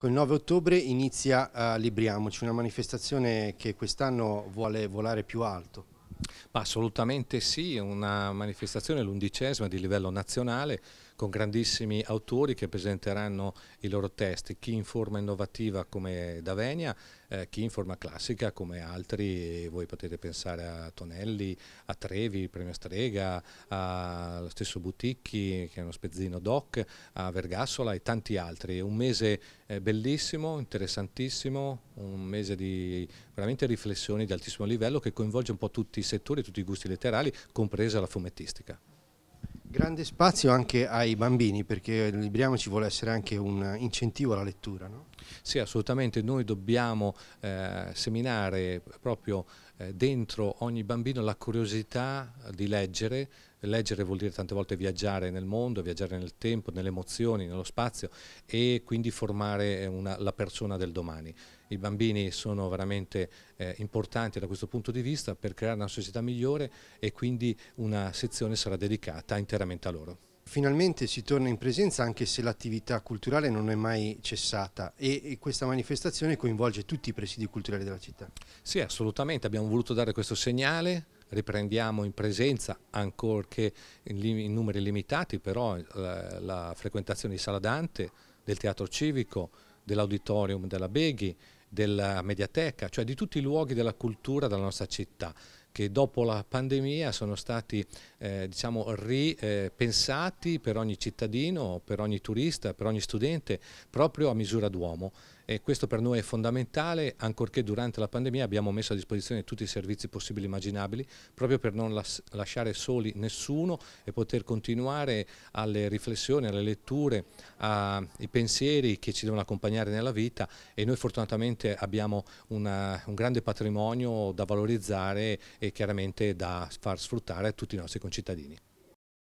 Con il 9 ottobre inizia eh, Libriamoci, una manifestazione che quest'anno vuole volare più alto. Ma assolutamente sì, è una manifestazione l'undicesima di livello nazionale con grandissimi autori che presenteranno i loro testi, chi in forma innovativa come Davenia, eh, chi in forma classica come altri, voi potete pensare a Tonelli, a Trevi, premio Strega, allo stesso Buticchi che è uno spezzino doc, a Vergassola e tanti altri. Un mese eh, bellissimo, interessantissimo, un mese di veramente riflessioni di altissimo livello che coinvolge un po' tutti i settori lettori, tutti i gusti letterari, compresa la fumettistica. Grande spazio anche ai bambini perché Libriamo ci vuole essere anche un incentivo alla lettura. No? Sì, assolutamente, noi dobbiamo eh, seminare proprio eh, dentro ogni bambino la curiosità di leggere, leggere vuol dire tante volte viaggiare nel mondo, viaggiare nel tempo, nelle emozioni, nello spazio e quindi formare eh, una, la persona del domani. I bambini sono veramente eh, importanti da questo punto di vista per creare una società migliore e quindi una sezione sarà dedicata interamente a loro. Finalmente si torna in presenza anche se l'attività culturale non è mai cessata e questa manifestazione coinvolge tutti i presidi culturali della città. Sì, assolutamente, abbiamo voluto dare questo segnale riprendiamo in presenza, ancorché in, numeri limitati, però la, eh, la frequentazione di Sala Dante, del Teatro Civico, dell'Auditorium della Beghi, della Mediateca, cioè di tutti i luoghi della cultura della nostra città che dopo la pandemia sono stati eh, diciamo, ripensati per ogni cittadino, per ogni turista, per ogni studente, proprio a misura d'uomo. E questo per noi è fondamentale, ancorché durante la pandemia abbiamo messo a disposizione tutti i servizi possibili e immaginabili, proprio per non las lasciare soli nessuno e poter continuare alle riflessioni, alle letture, ai pensieri che ci devono accompagnare nella vita e noi fortunatamente abbiamo una, un grande patrimonio da valorizzare e chiaramente da far sfruttare a tutti i nostri concittadini.